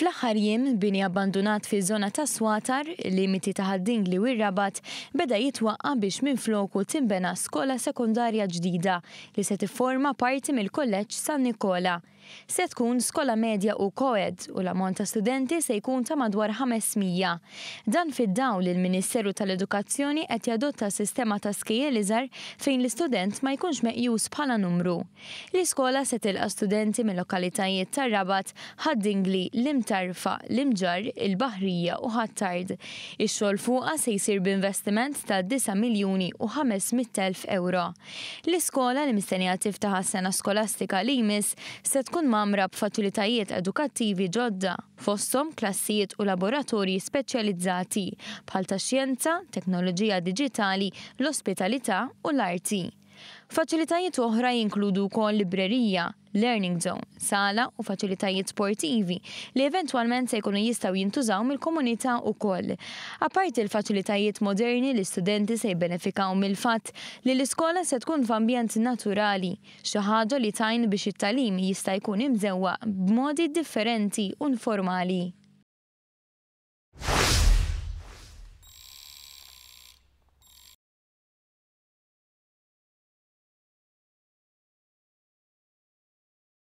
Fl-aħħar jiem bini abbandunat fi żona ta' Swatar, limiti ta' ħadding li wirrabat, beda jitwaqqa biex minn floku timbena skola sekundarja ġdida li se tifforma parti mill-kolleġġ San Nikola. Se tkun skola medja u koed u l-ammont ta' studenti se jkun ta' madwar 500. Dan fid-dawl il-Ministeru tal-Edukazzjoni qed jadotta sistema ta' skejjel iżar fejn l-istudent ma jkunx meqjus bħala numru. L-iskola se tilqa studenti mill-lokalitajiet tar-Rabat, Ħaddingli, Limta tarfa l-imġar il-baħrija u ħattard. Ix-xogħol fuqha se jsir b'investiment ta' 9 miljuni u 500,000 euro. L-iskola li mistennija tiftaħ sena skolastika li jmiss se tkun mamra b'fatulitajiet edukattivi ġodda fostom klassijiet u laboratorji speċjalizzati bħal ta' xjenza, teknoloġija digitali, l-ospitalità u l-arti. Faċilitajiet oħra jinkludu kol librerija, learning zone, sala u faċilitajiet sportivi li eventualment se jkunu jistaw jintużaw mill-komunità u koll. Apart il-faċilitajiet moderni li studenti se jbenefikaw mill-fatt li l-iskola se tkun f'ambjent naturali, xi ħaġa li tajn biex it-talim jista' jkun imżewwa b'modi differenti u informali.